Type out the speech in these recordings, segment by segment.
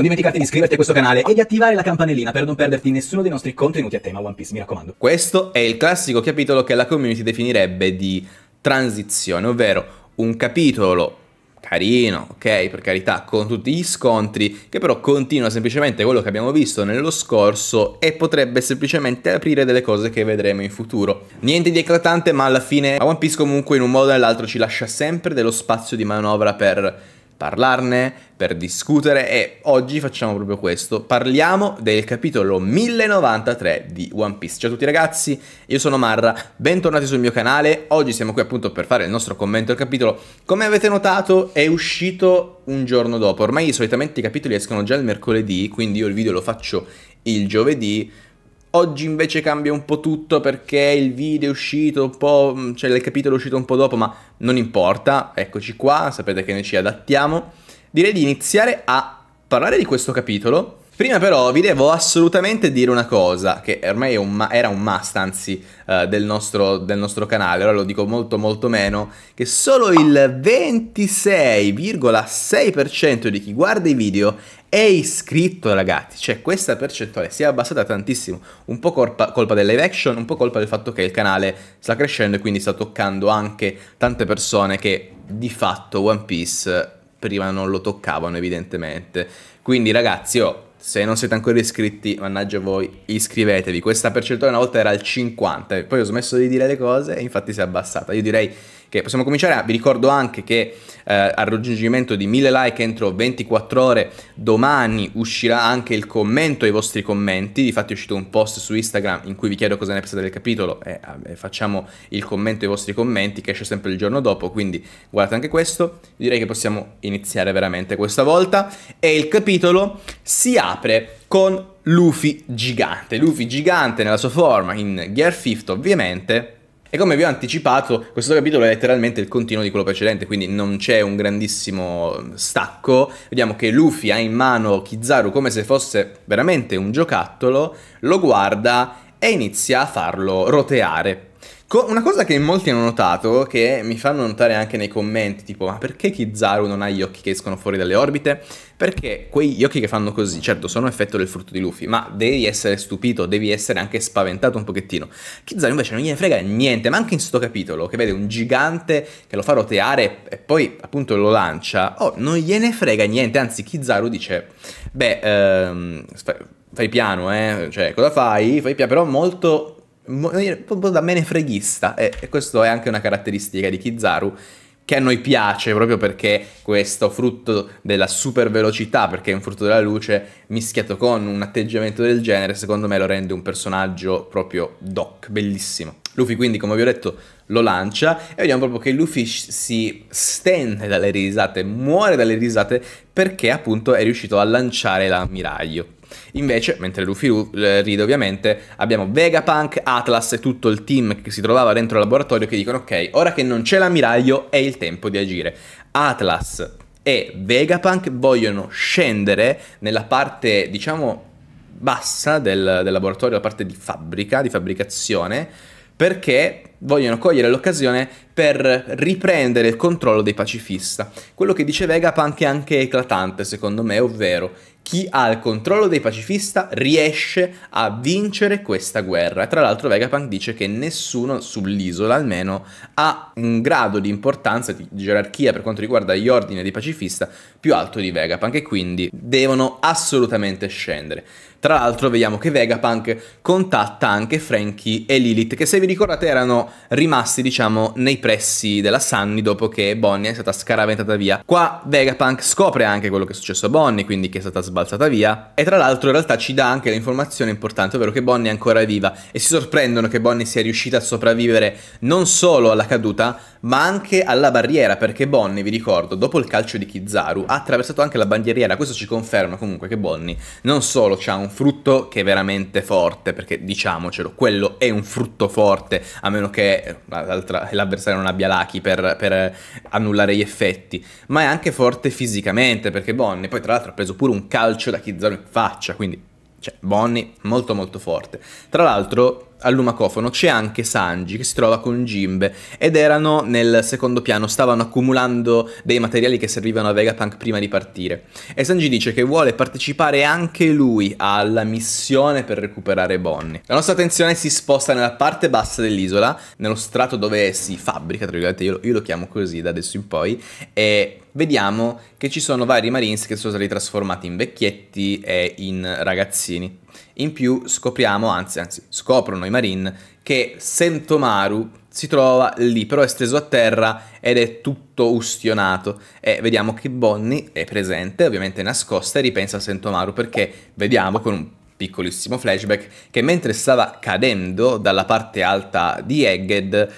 Non dimenticate di iscriverti a questo canale e di attivare la campanellina per non perderti nessuno dei nostri contenuti a tema One Piece, mi raccomando. Questo è il classico capitolo che la community definirebbe di transizione, ovvero un capitolo carino, ok, per carità, con tutti gli scontri, che però continua semplicemente quello che abbiamo visto nello scorso e potrebbe semplicemente aprire delle cose che vedremo in futuro. Niente di eclatante, ma alla fine a One Piece comunque in un modo o nell'altro ci lascia sempre dello spazio di manovra per parlarne, per discutere e oggi facciamo proprio questo. Parliamo del capitolo 1093 di One Piece. Ciao a tutti ragazzi, io sono Marra, bentornati sul mio canale. Oggi siamo qui appunto per fare il nostro commento al capitolo. Come avete notato è uscito un giorno dopo. Ormai solitamente i capitoli escono già il mercoledì, quindi io il video lo faccio il giovedì Oggi invece cambia un po' tutto perché il video è uscito un po', mm, cioè il capitolo è uscito un po' dopo, ma non importa, eccoci qua, sapete che ne ci adattiamo. Direi di iniziare a parlare di questo capitolo. Prima però vi devo assolutamente dire una cosa, che ormai un era un must, anzi, eh, del, nostro, del nostro canale, ora lo dico molto molto meno, che solo il 26,6% di chi guarda i video è iscritto ragazzi, cioè questa percentuale si è abbassata tantissimo, un po' colpa, colpa del live action, un po' colpa del fatto che il canale sta crescendo e quindi sta toccando anche tante persone che di fatto One Piece eh, prima non lo toccavano evidentemente. Quindi ragazzi, oh, se non siete ancora iscritti, mannaggia voi, iscrivetevi. Questa percentuale una volta era al 50, poi ho smesso di dire le cose e infatti si è abbassata. Io direi che possiamo cominciare. Ah, vi ricordo anche che eh, al raggiungimento di 1000 like entro 24 ore domani uscirà anche il commento ai vostri commenti. Difatti è uscito un post su Instagram in cui vi chiedo cosa ne pensate del capitolo e eh, facciamo il commento ai vostri commenti che esce sempre il giorno dopo, quindi guardate anche questo. Direi che possiamo iniziare veramente questa volta e il capitolo si apre con Luffy gigante. Luffy gigante nella sua forma in Gear 5 ovviamente e come vi ho anticipato, questo capitolo è letteralmente il continuo di quello precedente, quindi non c'è un grandissimo stacco. Vediamo che Luffy ha in mano Kizaru come se fosse veramente un giocattolo, lo guarda e inizia a farlo roteare Co- una cosa che molti hanno notato, che mi fanno notare anche nei commenti, tipo ma perché Kizaru non ha gli occhi che escono fuori dalle orbite? Perché quegli occhi che fanno così, certo sono effetto del frutto di Luffy, ma devi essere stupito, devi essere anche spaventato un pochettino. Kizaru invece non gliene frega niente, ma anche in sto capitolo, che vede un gigante che lo fa roteare e poi appunto lo lancia, oh, non gliene frega niente, anzi Kizaru dice, beh, ehm, fai piano, eh, cioè cosa fai? Fai piano, però molto proprio da menefreghista e, e questo è anche una caratteristica di Kizaru che a noi piace proprio perché questo frutto della super velocità, perché è un frutto della luce, mischiato con un atteggiamento del genere, secondo me lo rende un personaggio proprio doc, bellissimo. Luffy quindi, come vi ho detto, lo lancia e vediamo proprio che Luffy si stende dalle risate, muore dalle risate perché appunto è riuscito a lanciare l'ammiraglio. Invece, mentre Luffy eh, ride ovviamente, abbiamo Vegapunk, Atlas e tutto il team che si trovava dentro il laboratorio che dicono ok, ora che non c'è l'ammiraglio è il tempo di agire. Atlas e Vegapunk vogliono scendere nella parte, diciamo, bassa del, del laboratorio, la parte di fabbrica, di fabbricazione, perché vogliono cogliere l'occasione per riprendere il controllo dei pacifista. Quello che dice Vegapunk è anche eclatante secondo me, ovvero chi ha il controllo dei pacifista riesce a vincere questa guerra. tra l'altro Vegapunk dice che nessuno sull'isola almeno ha un grado di importanza, di gerarchia per quanto riguarda gli ordini dei pacifista più alto di Vegapunk e quindi devono assolutamente scendere. Tra l'altro vediamo che Vegapunk contatta anche Frankie e Lilith, che se vi ricordate erano rimasti, diciamo, nei pressi della Sunny dopo che Bonnie è stata scaraventata via. Qua Vegapunk scopre anche quello che è successo a Bonnie, quindi che è stata sbalzata via. E tra l'altro in realtà ci dà anche l'informazione importante, ovvero che Bonnie è ancora viva. E si sorprendono che Bonnie sia riuscita a sopravvivere non solo alla caduta, ma anche alla barriera, perché Bonnie, vi ricordo, dopo il calcio di Kizaru ha attraversato anche la bandieriera, Questo ci conferma comunque che Bonnie non solo ha un frutto che è veramente forte, perché diciamocelo, quello è un frutto forte, a meno che eh, l'avversario non abbia Lucky per, per, annullare gli effetti, ma è anche forte fisicamente, perché Bonnie poi tra l'altro ha preso pure un calcio da Kizaru in faccia, quindi cioè, Bonnie molto molto forte. Tra l'altro, al lumacofono c'è anche Sanji che si trova con Jimbe ed erano nel secondo piano, stavano accumulando dei materiali che servivano a Vegapunk prima di partire. E Sanji dice che vuole partecipare anche lui alla missione per recuperare Bonnie. La nostra attenzione si sposta nella parte bassa dell'isola, nello strato dove si fabbrica, tra virgolette, io io lo chiamo così da adesso in poi, e vediamo che ci sono vari Marines che sono stati trasformati in vecchietti e in ragazzini. In più scopriamo, anzi, anzi scoprono i Marine, che Sentomaru si trova lì, però è steso a terra ed è tutto ustionato. E vediamo che Bonnie è presente, ovviamente nascosta, e ripensa a Sentomaru perché vediamo con un piccolissimo flashback che mentre stava cadendo dalla parte alta di Egged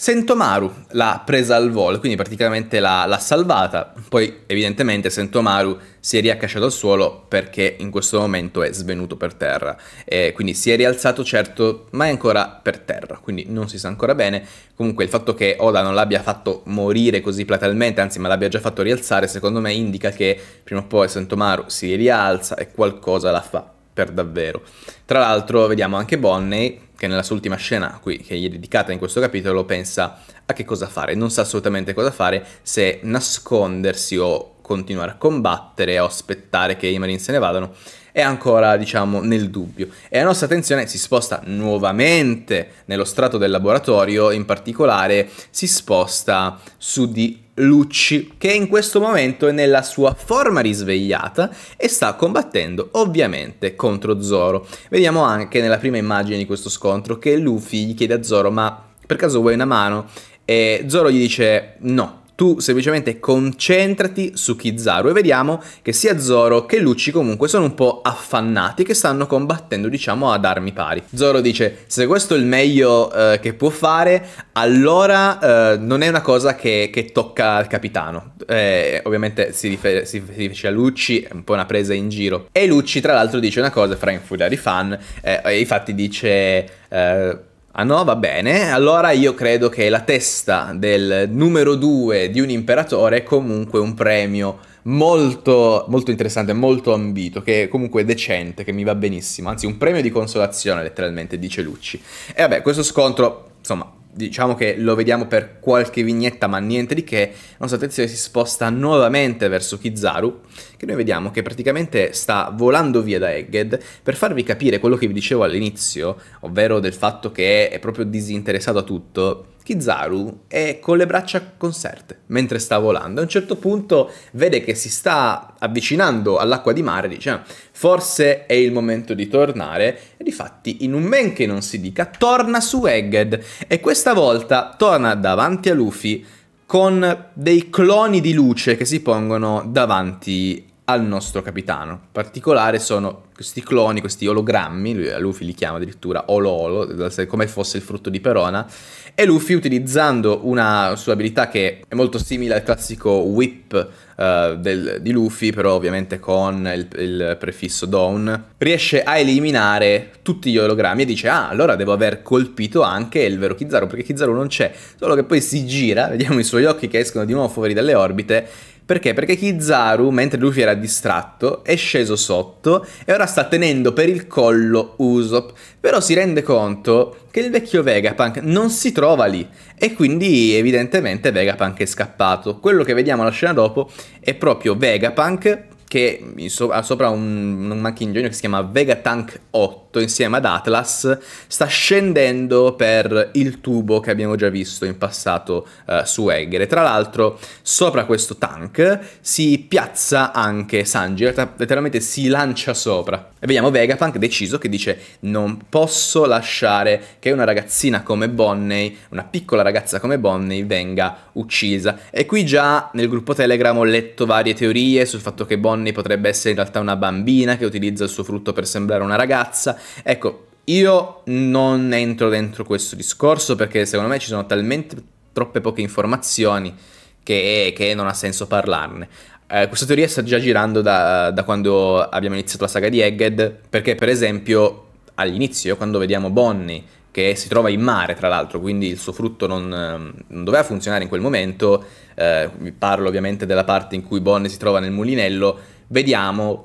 Sentomaru l'ha presa al volo, quindi praticamente l'ha, salvata. Poi, evidentemente, Sentomaru si è riaccasciato al suolo perché in questo momento è svenuto per terra. E eh, quindi si è rialzato, certo, ma è ancora per terra, quindi non si sa ancora bene. Comunque, il fatto che Oda non l'abbia fatto morire così platalmente, anzi, ma l'abbia già fatto rialzare, secondo me indica che prima o poi Sentomaru si rialza e qualcosa la fa per davvero. Tra l'altro vediamo anche Bonney che nella sua ultima scena qui, che gli è dedicata in questo capitolo, pensa a che cosa fare, non sa assolutamente cosa fare, se nascondersi o continuare a combattere o aspettare che i Marines se ne vadano, è ancora, diciamo, nel dubbio. E la nostra attenzione si sposta nuovamente nello strato del laboratorio, in particolare si sposta su di Lucci, che in questo momento è nella sua forma risvegliata e sta combattendo ovviamente contro Zoro. Vediamo anche nella prima immagine di questo scontro che Luffy gli chiede a Zoro ma per caso vuoi una mano? E Zoro gli dice no, tu semplicemente concentrati su Kizaru e vediamo che sia Zoro che Lucci comunque sono un po' affannati che stanno combattendo diciamo ad armi pari. Zoro dice se questo è il meglio eh, che può fare allora eh, non è una cosa che, che tocca al capitano. Eh, ovviamente si, rifer- si riferisce a Lucci, è un po' una presa in giro. E Lucci tra l'altro dice una cosa fra infuriare i fan, eh, infatti dice... Eh, Ah no, va bene. Allora io credo che la testa del numero 2 di un imperatore è comunque un premio molto, molto interessante, molto ambito, che è comunque decente, che mi va benissimo. Anzi, un premio di consolazione, letteralmente, dice Lucci. E vabbè, questo scontro, insomma, diciamo che lo vediamo per qualche vignetta, ma niente di che. La nostra attenzione si sposta nuovamente verso Kizaru, che noi vediamo che praticamente sta volando via da Egged per farvi capire quello che vi dicevo all'inizio, ovvero del fatto che è proprio disinteressato a tutto. Kizaru è con le braccia conserte mentre sta volando. A un certo punto vede che si sta avvicinando all'acqua di mare, dice ah, forse è il momento di tornare e difatti in un men che non si dica torna su Egged e questa volta torna davanti a Luffy con dei cloni di luce che si pongono davanti al nostro capitano. In particolare sono questi cloni, questi ologrammi, lui, Luffy li chiama addirittura Ololo, come fosse il frutto di Perona, e Luffy utilizzando una sua abilità che è molto simile al classico whip uh, del, di Luffy, però ovviamente con il, il, prefisso down, riesce a eliminare tutti gli ologrammi e dice ah allora devo aver colpito anche il vero Kizaru, perché Kizaru non c'è, solo che poi si gira, vediamo i suoi occhi che escono di nuovo fuori dalle orbite perché? Perché Kizaru, mentre Luffy era distratto, è sceso sotto e ora sta tenendo per il collo Usopp. Però si rende conto che il vecchio Vegapunk non si trova lì e quindi evidentemente Vegapunk è scappato. Quello che vediamo la scena dopo è proprio Vegapunk che ha sopra un, un che si chiama Vegatank 8 progetto insieme ad Atlas sta scendendo per il tubo che abbiamo già visto in passato eh, su Egger. E tra l'altro sopra questo tank si piazza anche Sanji, letteralmente si lancia sopra. E vediamo Vegapunk deciso che dice non posso lasciare che una ragazzina come Bonney, una piccola ragazza come Bonney venga uccisa. E qui già nel gruppo Telegram ho letto varie teorie sul fatto che Bonney potrebbe essere in realtà una bambina che utilizza il suo frutto per sembrare una ragazza, Ecco, io non entro dentro questo discorso perché secondo me ci sono talmente troppe poche informazioni che, che non ha senso parlarne. Eh, questa teoria sta già girando da, da, quando abbiamo iniziato la saga di Egged, perché per esempio all'inizio quando vediamo Bonnie che si trova in mare tra l'altro, quindi il suo frutto non, ehm, non doveva funzionare in quel momento, eh, vi parlo ovviamente della parte in cui Bonnie si trova nel mulinello, vediamo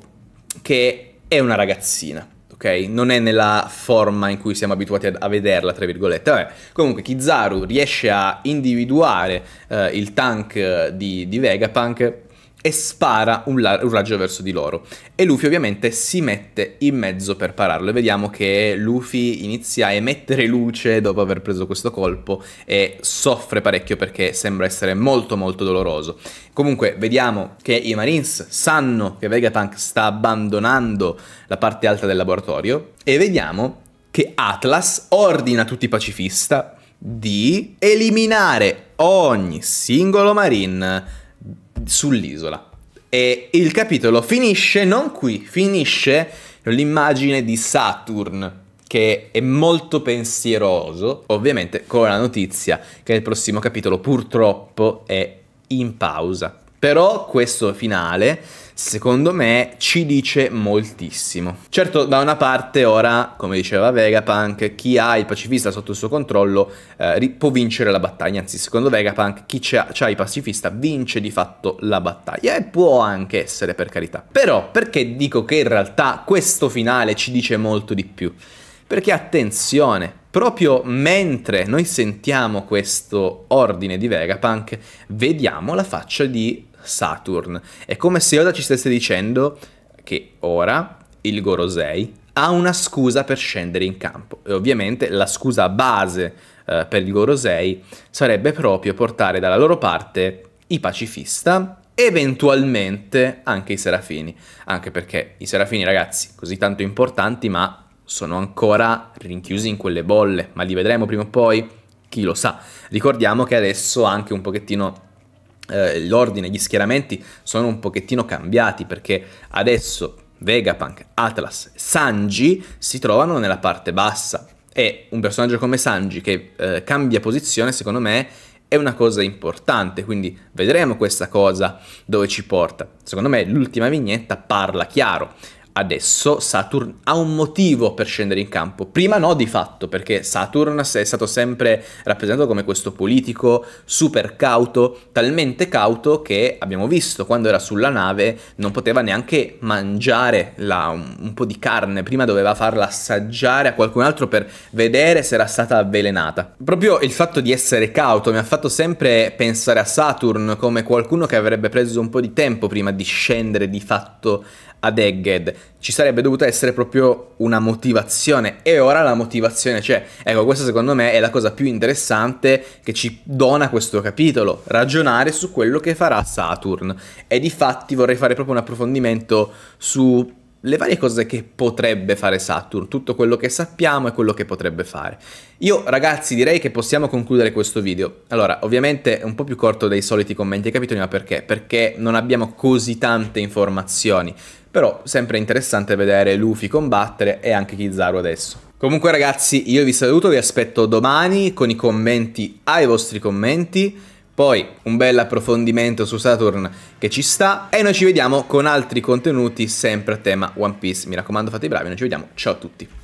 che è una ragazzina ok? Non è nella forma in cui siamo abituati a, vederla, tra virgolette. Vabbè. Comunque Kizaru riesce a individuare eh, il tank eh, di, di Vegapunk e spara un, la- un, raggio verso di loro. E Luffy ovviamente si mette in mezzo per pararlo e vediamo che Luffy inizia a emettere luce dopo aver preso questo colpo e soffre parecchio perché sembra essere molto molto doloroso. Comunque vediamo che i Marines sanno che Vegapunk sta abbandonando la parte alta del laboratorio e vediamo che Atlas ordina a tutti i pacifista di eliminare ogni singolo Marine sull'isola. E il capitolo finisce non qui, finisce con l'immagine di Saturn, che è molto pensieroso, ovviamente con la notizia che il prossimo capitolo purtroppo è in pausa. Però questo finale secondo me ci dice moltissimo. Certo, da una parte ora, come diceva Vegapunk, chi ha il pacifista sotto il suo controllo eh, può vincere la battaglia, anzi secondo Vegapunk chi ha il pacifista vince di fatto la battaglia e può anche essere per carità. Però perché dico che in realtà questo finale ci dice molto di più? Perché attenzione, proprio mentre noi sentiamo questo ordine di Vegapunk, vediamo la faccia di Saturn. È come se Oda ci stesse dicendo che ora il Gorosei ha una scusa per scendere in campo. E ovviamente la scusa base eh, per il Gorosei sarebbe proprio portare dalla loro parte i pacifista, eventualmente anche i serafini. Anche perché i serafini, ragazzi, così tanto importanti, ma sono ancora rinchiusi in quelle bolle. Ma li vedremo prima o poi? Chi lo sa. Ricordiamo che adesso anche un pochettino eh, l'ordine, gli schieramenti sono un pochettino cambiati perché adesso Vegapunk, Atlas, Sanji si trovano nella parte bassa e un personaggio come Sanji che eh, cambia posizione secondo me è una cosa importante, quindi vedremo questa cosa dove ci porta. Secondo me l'ultima vignetta parla chiaro adesso Saturn ha un motivo per scendere in campo. Prima no di fatto, perché Saturn è stato sempre rappresentato come questo politico super cauto, talmente cauto che abbiamo visto quando era sulla nave non poteva neanche mangiare la, un, un, po' di carne, prima doveva farla assaggiare a qualcun altro per vedere se era stata avvelenata. Proprio il fatto di essere cauto mi ha fatto sempre pensare a Saturn come qualcuno che avrebbe preso un po' di tempo prima di scendere di fatto ad Egghead ci sarebbe dovuta essere proprio una motivazione e ora la motivazione c'è. Ecco, questa secondo me è la cosa più interessante che ci dona questo capitolo, ragionare su quello che farà Saturn. E di fatti vorrei fare proprio un approfondimento su le varie cose che potrebbe fare Saturn, tutto quello che sappiamo e quello che potrebbe fare. Io ragazzi direi che possiamo concludere questo video. Allora, ovviamente è un po' più corto dei soliti commenti capito? ma perché? Perché non abbiamo così tante informazioni, però sempre interessante vedere Luffy combattere e anche Kizaru adesso. Comunque ragazzi, io vi saluto, vi aspetto domani con i commenti ai vostri commenti. Poi un bel approfondimento su Saturn che ci sta e noi ci vediamo con altri contenuti sempre a tema One Piece. Mi raccomando fate i bravi, noi ci vediamo, ciao a tutti.